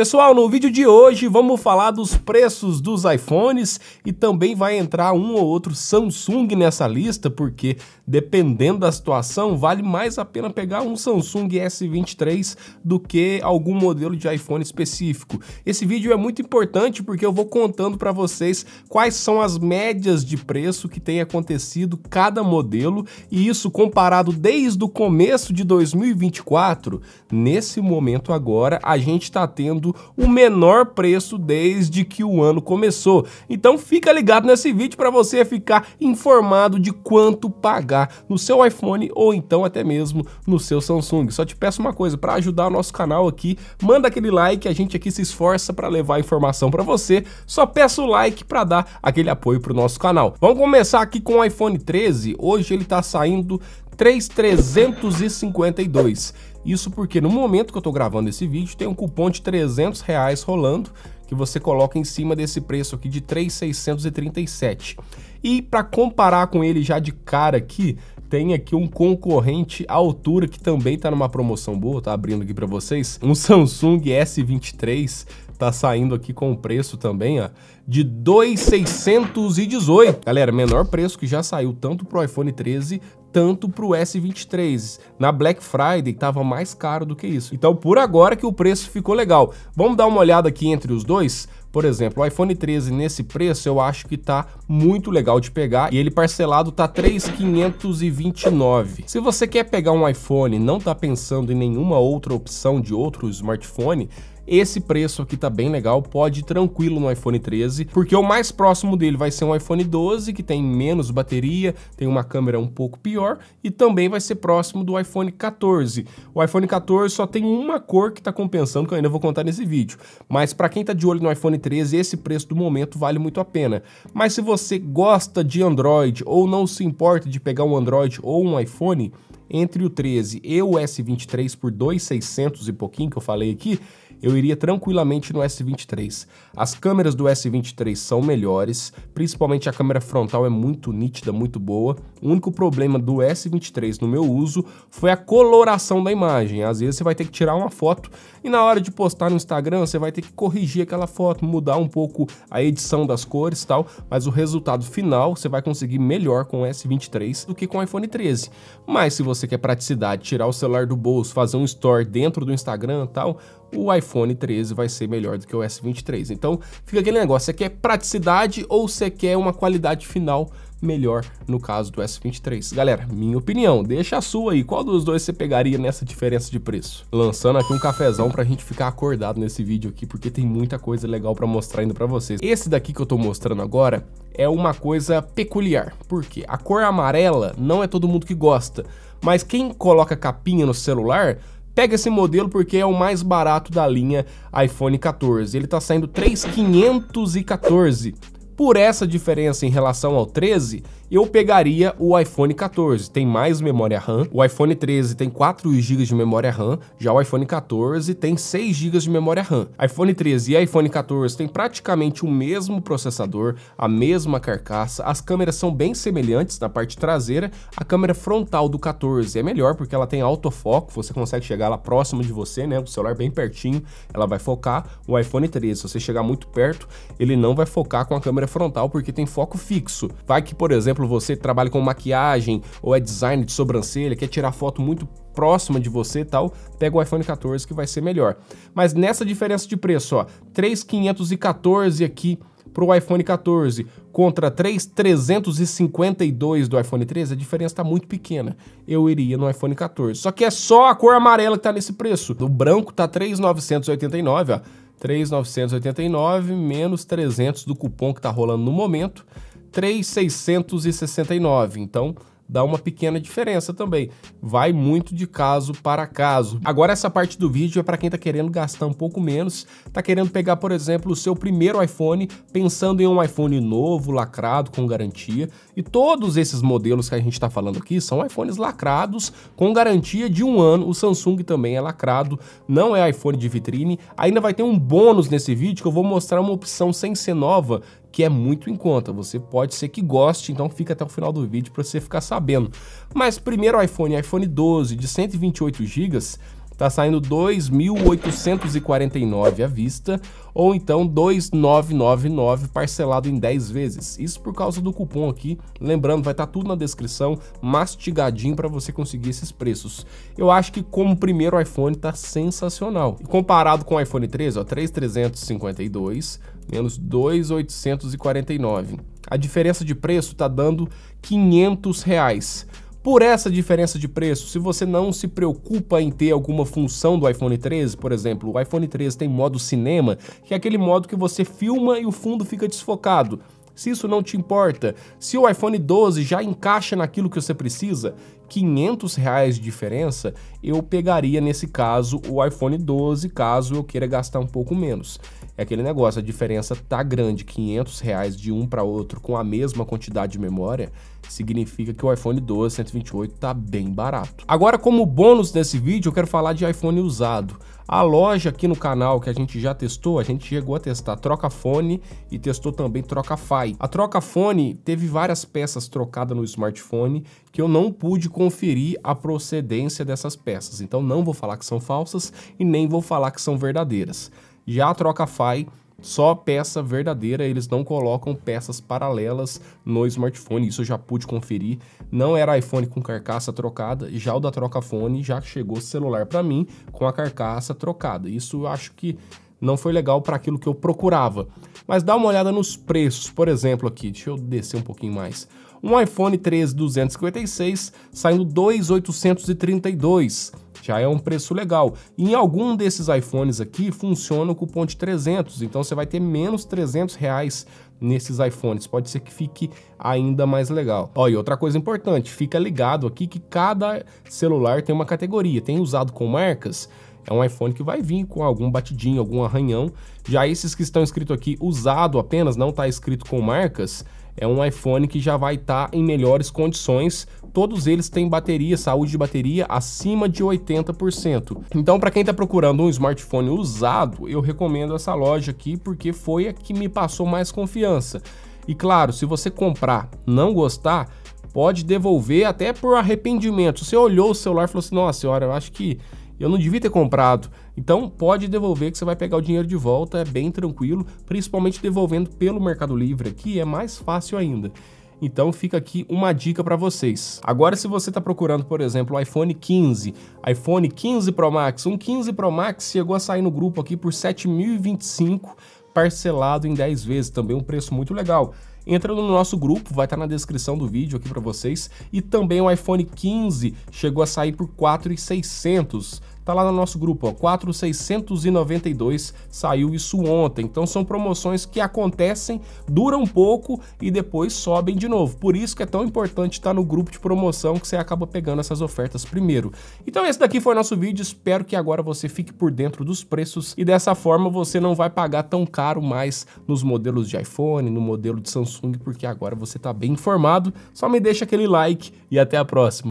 Pessoal, no vídeo de hoje vamos falar dos preços dos iPhones e também vai entrar um ou outro Samsung nessa lista, porque dependendo da situação, vale mais a pena pegar um Samsung S23 do que algum modelo de iPhone específico. Esse vídeo é muito importante porque eu vou contando para vocês quais são as médias de preço que tem acontecido cada modelo e isso comparado desde o começo de 2024. Nesse momento agora, a gente está tendo o menor preço desde que o ano começou. Então fica ligado nesse vídeo para você ficar informado de quanto pagar no seu iPhone ou então até mesmo no seu Samsung. Só te peço uma coisa, para ajudar o nosso canal aqui, manda aquele like, a gente aqui se esforça para levar informação para você. Só peço o like para dar aquele apoio para o nosso canal. Vamos começar aqui com o iPhone 13. Hoje ele está saindo 3352. Isso porque no momento que eu estou gravando esse vídeo, tem um cupom de 300 reais rolando, que você coloca em cima desse preço aqui de 3,637. E para comparar com ele já de cara aqui, tem aqui um concorrente à altura que também está numa promoção boa, tá abrindo aqui para vocês, um Samsung S23 tá saindo aqui com o preço também, ó, de 2,618. Galera, menor preço que já saiu tanto pro iPhone 13 tanto para o S23. Na Black Friday tava mais caro do que isso. Então, por agora que o preço ficou legal. Vamos dar uma olhada aqui entre os dois? Por exemplo, o iPhone 13 nesse preço eu acho que tá muito legal de pegar e ele parcelado tá 3.529. Se você quer pegar um iPhone e não tá pensando em nenhuma outra opção de outro smartphone, esse preço aqui tá bem legal, pode ir tranquilo no iPhone 13, porque o mais próximo dele vai ser um iPhone 12, que tem menos bateria, tem uma câmera um pouco pior, e também vai ser próximo do iPhone 14. O iPhone 14 só tem uma cor que tá compensando, que eu ainda vou contar nesse vídeo, mas para quem tá de olho no iPhone 13, esse preço do momento vale muito a pena. Mas se você gosta de Android ou não se importa de pegar um Android ou um iPhone, entre o 13 e o S23 por 2.600 e pouquinho que eu falei aqui, eu iria tranquilamente no S23. As câmeras do S23 são melhores, principalmente a câmera frontal é muito nítida, muito boa. O único problema do S23 no meu uso foi a coloração da imagem. Às vezes você vai ter que tirar uma foto e na hora de postar no Instagram você vai ter que corrigir aquela foto, mudar um pouco a edição das cores e tal, mas o resultado final você vai conseguir melhor com o S23 do que com o iPhone 13. Mas se você quer é praticidade, tirar o celular do bolso, fazer um store dentro do Instagram e tal, o iPhone 13 vai ser melhor do que o S23. Então fica aquele negócio, você quer praticidade ou você quer uma qualidade final melhor no caso do S23. Galera, minha opinião, deixa a sua aí. Qual dos dois você pegaria nessa diferença de preço? Lançando aqui um cafezão pra gente ficar acordado nesse vídeo aqui, porque tem muita coisa legal pra mostrar ainda pra vocês. Esse daqui que eu tô mostrando agora é uma coisa peculiar, porque a cor amarela não é todo mundo que gosta, mas quem coloca capinha no celular Pega esse modelo porque é o mais barato da linha iPhone 14. Ele está saindo 3,514 por essa diferença em relação ao 13, eu pegaria o iPhone 14, tem mais memória RAM. O iPhone 13 tem 4 GB de memória RAM, já o iPhone 14 tem 6 GB de memória RAM. iPhone 13 e iPhone 14 têm praticamente o mesmo processador, a mesma carcaça, as câmeras são bem semelhantes na parte traseira, a câmera frontal do 14 é melhor porque ela tem autofoco, você consegue chegar lá próximo de você, né, o celular bem pertinho, ela vai focar. O iPhone 13, se você chegar muito perto, ele não vai focar com a câmera frontal porque tem foco fixo. Vai que, por exemplo, você trabalha com maquiagem ou é design de sobrancelha, quer tirar foto muito próxima de você e tal, pega o iPhone 14 que vai ser melhor. Mas nessa diferença de preço, ó, 3.514 aqui para o iPhone 14 contra 3,352 do iPhone 13, a diferença está muito pequena. Eu iria no iPhone 14. Só que é só a cor amarela que está nesse preço. O branco tá 3,989, ó. 3,989 menos 300 do cupom que está rolando no momento, 3,669. Então, dá uma pequena diferença também. Vai muito de caso para caso. Agora essa parte do vídeo é para quem está querendo gastar um pouco menos, está querendo pegar, por exemplo, o seu primeiro iPhone, pensando em um iPhone novo, lacrado, com garantia, e todos esses modelos que a gente está falando aqui são iPhones lacrados, com garantia de um ano, o Samsung também é lacrado, não é iPhone de vitrine, ainda vai ter um bônus nesse vídeo que eu vou mostrar uma opção sem ser nova, que é muito em conta. Você pode ser que goste, então fica até o final do vídeo para você ficar sabendo. Mas primeiro o iPhone, iPhone 12 de 128 GB está saindo 2.849 à vista ou então 2.999 parcelado em 10 vezes. Isso por causa do cupom aqui. Lembrando, vai estar tá tudo na descrição, mastigadinho para você conseguir esses preços. Eu acho que como primeiro iPhone tá sensacional. E comparado com o iPhone 13, ó, 3.352 menos 2.849. A diferença de preço tá dando 500 reais. Por essa diferença de preço, se você não se preocupa em ter alguma função do iPhone 13, por exemplo, o iPhone 13 tem modo cinema, que é aquele modo que você filma e o fundo fica desfocado. Se isso não te importa, se o iPhone 12 já encaixa naquilo que você precisa, 500 reais de diferença, eu pegaria nesse caso o iPhone 12 caso eu queira gastar um pouco menos. É aquele negócio, a diferença tá grande, 500 reais de um para outro com a mesma quantidade de memória significa que o iPhone 12 128 está bem barato. Agora, como bônus desse vídeo, eu quero falar de iPhone usado. A loja aqui no canal que a gente já testou, a gente chegou a testar troca fone e testou também troca Fi. A troca fone teve várias peças trocadas no smartphone que eu não pude conferir a procedência dessas peças. Então não vou falar que são falsas e nem vou falar que são verdadeiras. Já a troca Fi só peça verdadeira, eles não colocam peças paralelas no smartphone, isso eu já pude conferir. Não era iPhone com carcaça trocada, já o da Troca Fone já chegou celular para mim com a carcaça trocada. Isso eu acho que não foi legal para aquilo que eu procurava. Mas dá uma olhada nos preços, por exemplo, aqui, deixa eu descer um pouquinho mais. Um iPhone 13 256 saindo 2,832. Já é um preço legal. E em algum desses iPhones aqui funciona o cupom de 300, então você vai ter menos 300 reais nesses iPhones. Pode ser que fique ainda mais legal. Ó, e outra coisa importante, fica ligado aqui que cada celular tem uma categoria. Tem usado com marcas, é um iPhone que vai vir com algum batidinho, algum arranhão. Já esses que estão escrito aqui, usado apenas, não está escrito com marcas, é um iPhone que já vai estar tá em melhores condições. Todos eles têm bateria, saúde de bateria acima de 80%. Então, para quem está procurando um smartphone usado, eu recomendo essa loja aqui porque foi a que me passou mais confiança. E claro, se você comprar, não gostar, pode devolver até por arrependimento. Você olhou o celular e falou assim: "Nossa, senhora, eu acho que eu não devia ter comprado. Então pode devolver que você vai pegar o dinheiro de volta, é bem tranquilo, principalmente devolvendo pelo Mercado Livre, que é mais fácil ainda. Então fica aqui uma dica para vocês. Agora se você está procurando, por exemplo, o iPhone 15, iPhone 15 Pro Max, um 15 Pro Max chegou a sair no grupo aqui por 7.025, parcelado em 10 vezes, também um preço muito legal. Entra no nosso grupo, vai estar tá na descrição do vídeo aqui para vocês. E também o iPhone 15 chegou a sair por 4,600 tá lá no nosso grupo, ó, 4692, saiu isso ontem. Então são promoções que acontecem, duram um pouco e depois sobem de novo. Por isso que é tão importante estar tá no grupo de promoção que você acaba pegando essas ofertas primeiro. Então esse daqui foi nosso vídeo, espero que agora você fique por dentro dos preços e dessa forma você não vai pagar tão caro mais nos modelos de iPhone, no modelo de Samsung, porque agora você tá bem informado. Só me deixa aquele like e até a próxima.